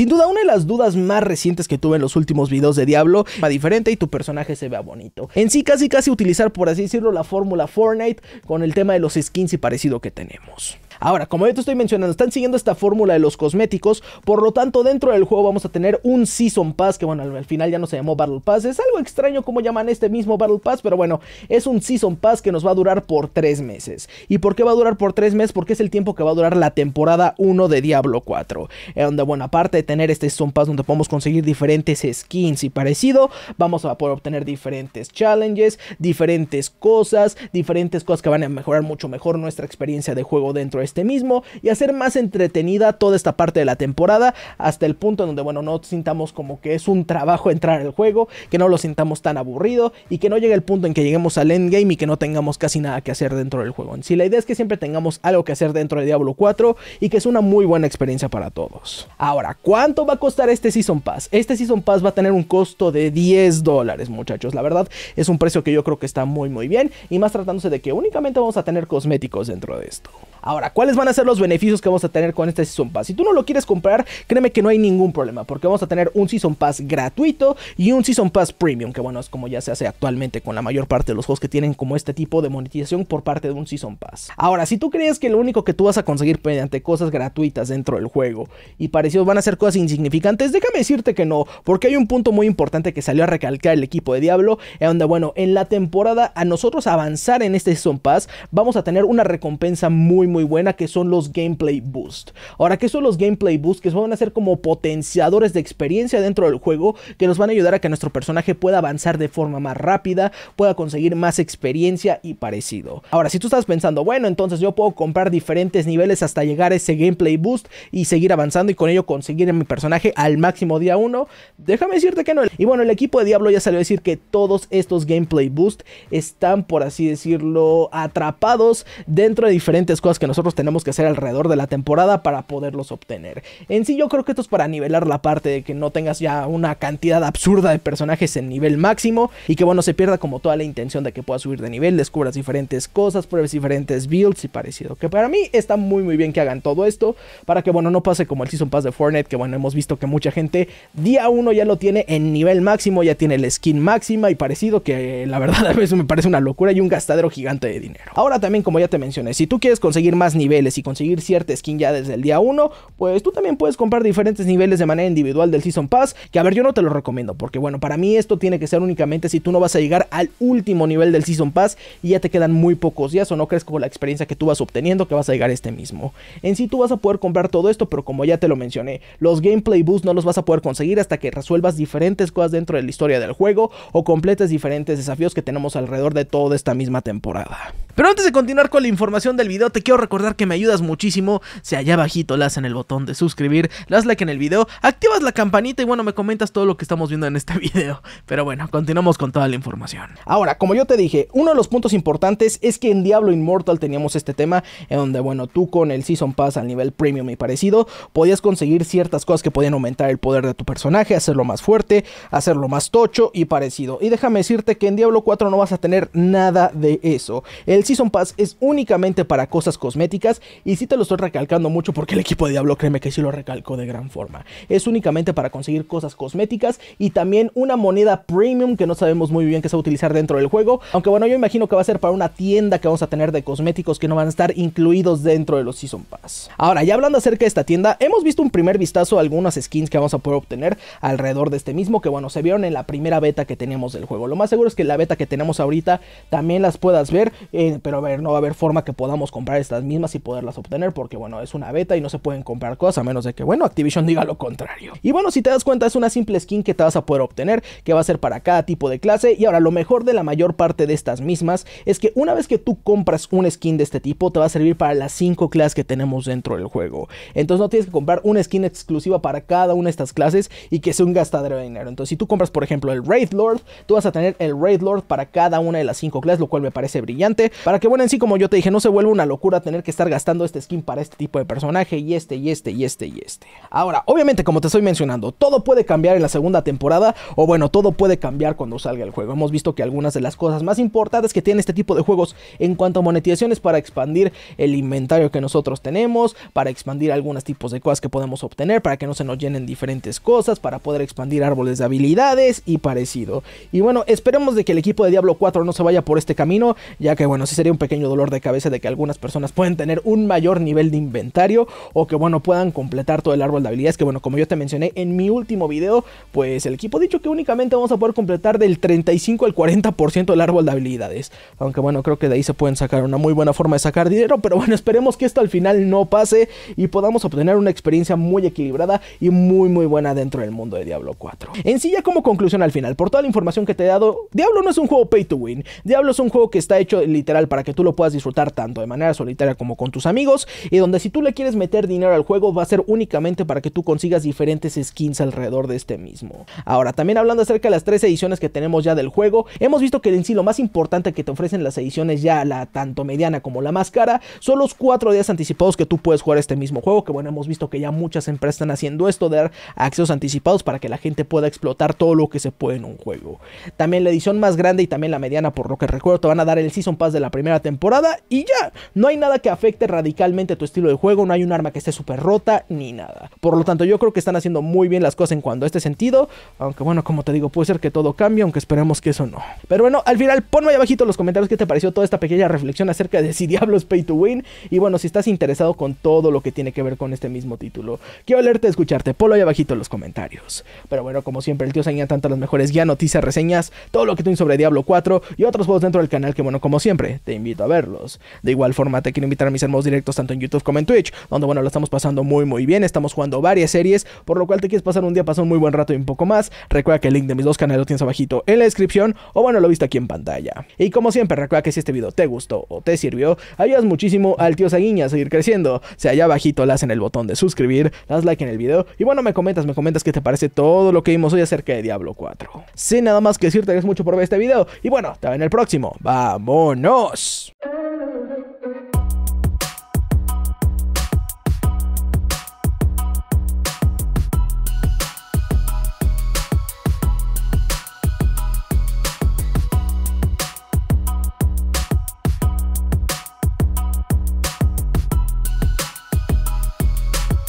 Sin duda, una de las dudas más recientes que tuve en los últimos videos de Diablo va diferente y tu personaje se vea bonito. En sí, casi casi utilizar, por así decirlo, la fórmula Fortnite con el tema de los skins y parecido que tenemos. Ahora, como yo te estoy mencionando, están siguiendo esta fórmula de los cosméticos, por lo tanto dentro del juego vamos a tener un Season Pass, que bueno, al final ya no se llamó Battle Pass, es algo extraño como llaman este mismo Battle Pass, pero bueno, es un Season Pass que nos va a durar por 3 meses. ¿Y por qué va a durar por tres meses? Porque es el tiempo que va a durar la temporada 1 de Diablo 4, en donde bueno, aparte de tener este Season Pass donde podemos conseguir diferentes skins y parecido, vamos a poder obtener diferentes challenges, diferentes cosas, diferentes cosas que van a mejorar mucho mejor nuestra experiencia de juego dentro de este mismo y hacer más entretenida toda esta parte de la temporada hasta el punto en donde, bueno, no sintamos como que es un trabajo entrar al juego, que no lo sintamos tan aburrido y que no llegue el punto en que lleguemos al endgame y que no tengamos casi nada que hacer dentro del juego en sí. La idea es que siempre tengamos algo que hacer dentro de Diablo 4 y que es una muy buena experiencia para todos. Ahora, ¿cuánto va a costar este Season Pass? Este Season Pass va a tener un costo de 10 dólares, muchachos. La verdad es un precio que yo creo que está muy muy bien y más tratándose de que únicamente vamos a tener cosméticos dentro de esto. Ahora, ¿cuáles van a ser los beneficios que vamos a tener con este Season Pass? Si tú no lo quieres comprar, créeme que no hay ningún problema, porque vamos a tener un Season Pass gratuito y un Season Pass Premium, que bueno, es como ya se hace actualmente con la mayor parte de los juegos que tienen como este tipo de monetización por parte de un Season Pass. Ahora, si tú crees que lo único que tú vas a conseguir mediante cosas gratuitas dentro del juego y parecidos van a ser cosas insignificantes, déjame decirte que no, porque hay un punto muy importante que salió a recalcar el equipo de Diablo, en donde bueno, en la temporada a nosotros avanzar en este Season Pass vamos a tener una recompensa muy muy buena que son los gameplay boost. Ahora, ¿qué son los gameplay boost? Que van a ser como potenciadores de experiencia dentro del juego que nos van a ayudar a que nuestro personaje pueda avanzar de forma más rápida, pueda conseguir más experiencia y parecido. Ahora, si tú estás pensando, bueno, entonces yo puedo comprar diferentes niveles hasta llegar a ese gameplay boost y seguir avanzando y con ello conseguir a mi personaje al máximo día 1, déjame decirte que no. Y bueno, el equipo de Diablo ya salió a decir que todos estos gameplay boost están, por así decirlo, atrapados dentro de diferentes cosas que nosotros tenemos que hacer alrededor de la temporada para poderlos obtener. En sí yo creo que esto es para nivelar la parte de que no tengas ya una cantidad absurda de personajes en nivel máximo y que bueno se pierda como toda la intención de que puedas subir de nivel, descubras diferentes cosas, pruebes diferentes builds y parecido. Que para mí está muy muy bien que hagan todo esto para que bueno no pase como el Season Pass de Fortnite que bueno hemos visto que mucha gente día uno ya lo tiene en nivel máximo, ya tiene la skin máxima y parecido que la verdad a veces me parece una locura y un gastadero gigante de dinero. Ahora también como ya te mencioné, si tú quieres conseguir más niveles y conseguir cierta skin ya desde el día 1, pues tú también puedes comprar diferentes niveles de manera individual del Season Pass, que a ver, yo no te lo recomiendo, porque bueno, para mí esto tiene que ser únicamente si tú no vas a llegar al último nivel del Season Pass y ya te quedan muy pocos días o no crees con la experiencia que tú vas obteniendo que vas a llegar a este mismo. En sí tú vas a poder comprar todo esto, pero como ya te lo mencioné, los gameplay boosts no los vas a poder conseguir hasta que resuelvas diferentes cosas dentro de la historia del juego o completes diferentes desafíos que tenemos alrededor de toda esta misma temporada. Pero antes de continuar con la información del video, te quiero recordar que me ayudas muchísimo si allá abajito las en el botón de suscribir, le like en el video, activas la campanita y bueno, me comentas todo lo que estamos viendo en este video. Pero bueno, continuamos con toda la información. Ahora, como yo te dije, uno de los puntos importantes es que en Diablo Immortal teníamos este tema en donde, bueno, tú con el Season Pass al nivel premium y parecido, podías conseguir ciertas cosas que podían aumentar el poder de tu personaje, hacerlo más fuerte, hacerlo más tocho y parecido. Y déjame decirte que en Diablo 4 no vas a tener nada de eso. El Season Pass es únicamente para cosas cosméticas y si te lo estoy recalcando mucho porque el equipo de Diablo, créeme que sí lo recalcó de gran forma. Es únicamente para conseguir cosas cosméticas y también una moneda premium que no sabemos muy bien que se va a utilizar dentro del juego, aunque bueno, yo imagino que va a ser para una tienda que vamos a tener de cosméticos que no van a estar incluidos dentro de los Season Pass. Ahora, ya hablando acerca de esta tienda, hemos visto un primer vistazo a algunas skins que vamos a poder obtener alrededor de este mismo, que bueno, se vieron en la primera beta que teníamos del juego. Lo más seguro es que la beta que tenemos ahorita también las puedas ver, eh, pero a ver, no va a haber forma que podamos comprar estas mismas y poderlas obtener, porque bueno, es una beta y no se pueden comprar cosas a menos de que, bueno, Activision diga lo contrario. Y bueno, si te das cuenta, es una simple skin que te vas a poder obtener, que va a ser para cada tipo de clase. Y ahora, lo mejor de la mayor parte de estas mismas es que una vez que tú compras un skin de este tipo, te va a servir para las 5 clases que tenemos dentro del juego. Entonces, no tienes que comprar una skin exclusiva para cada una de estas clases y que sea un gastadero de dinero. Entonces, si tú compras, por ejemplo, el Raid Lord, tú vas a tener el Raid Lord para cada una de las 5 clases, lo cual me parece brillante. Para que, bueno, en sí, como yo te dije, no se vuelva una locura tener tener que estar gastando este skin para este tipo de personaje y este y este y este y este. Ahora, obviamente como te estoy mencionando, todo puede cambiar en la segunda temporada o bueno, todo puede cambiar cuando salga el juego. Hemos visto que algunas de las cosas más importantes que tiene este tipo de juegos en cuanto a monetización es para expandir el inventario que nosotros tenemos, para expandir algunos tipos de cosas que podemos obtener, para que no se nos llenen diferentes cosas, para poder expandir árboles de habilidades y parecido. Y bueno, esperemos de que el equipo de Diablo 4 no se vaya por este camino, ya que bueno, Si sería un pequeño dolor de cabeza de que algunas personas pueden tener un mayor nivel de inventario o que bueno puedan completar todo el árbol de habilidades que bueno como yo te mencioné en mi último video pues el equipo ha dicho que únicamente vamos a poder completar del 35 al 40% del árbol de habilidades aunque bueno creo que de ahí se pueden sacar una muy buena forma de sacar dinero pero bueno esperemos que esto al final no pase y podamos obtener una experiencia muy equilibrada y muy muy buena dentro del mundo de Diablo 4 en sí ya como conclusión al final por toda la información que te he dado Diablo no es un juego pay to win Diablo es un juego que está hecho literal para que tú lo puedas disfrutar tanto de manera solitaria como con tus amigos y donde si tú le quieres meter dinero al juego va a ser únicamente para que tú consigas diferentes skins alrededor de este mismo. Ahora, también hablando acerca de las tres ediciones que tenemos ya del juego, hemos visto que en sí lo más importante que te ofrecen las ediciones ya la tanto mediana como la más cara son los cuatro días anticipados que tú puedes jugar este mismo juego, que bueno, hemos visto que ya muchas empresas están haciendo esto de dar accesos anticipados para que la gente pueda explotar todo lo que se puede en un juego. También la edición más grande y también la mediana, por lo que recuerdo, te van a dar el Season Pass de la primera temporada y ya, no hay nada que afecte radicalmente tu estilo de juego, no hay un arma que esté súper rota ni nada. Por lo tanto, yo creo que están haciendo muy bien las cosas en cuanto a este sentido, aunque bueno, como te digo, puede ser que todo cambie, aunque esperemos que eso no. Pero bueno, al final ponme ahí abajito en los comentarios qué te pareció toda esta pequeña reflexión acerca de si Diablo es pay to win y bueno, si estás interesado con todo lo que tiene que ver con este mismo título. Quiero leerte, escucharte, ponlo ahí abajito en los comentarios. Pero bueno, como siempre, el tío Saña tanto las mejores ya noticias, reseñas, todo lo que tiene sobre Diablo 4 y otros juegos dentro del canal que bueno, como siempre, te invito a verlos. De igual forma te quiero invitar a mis hermosos directos tanto en YouTube como en Twitch, donde bueno, lo estamos pasando muy muy bien, estamos jugando varias series, por lo cual te quieres pasar un día, pasar un muy buen rato y un poco más, recuerda que el link de mis dos canales lo tienes abajito en la descripción, o bueno, lo viste aquí en pantalla. Y como siempre, recuerda que si este video te gustó o te sirvió, ayudas muchísimo al tío Saguiña a seguir creciendo, si allá abajito las en el botón de suscribir, das like en el video, y bueno, me comentas, me comentas qué te parece todo lo que vimos hoy acerca de Diablo 4. Sin nada más que decirte, gracias mucho por ver este video, y bueno, te veo en el próximo, ¡vámonos!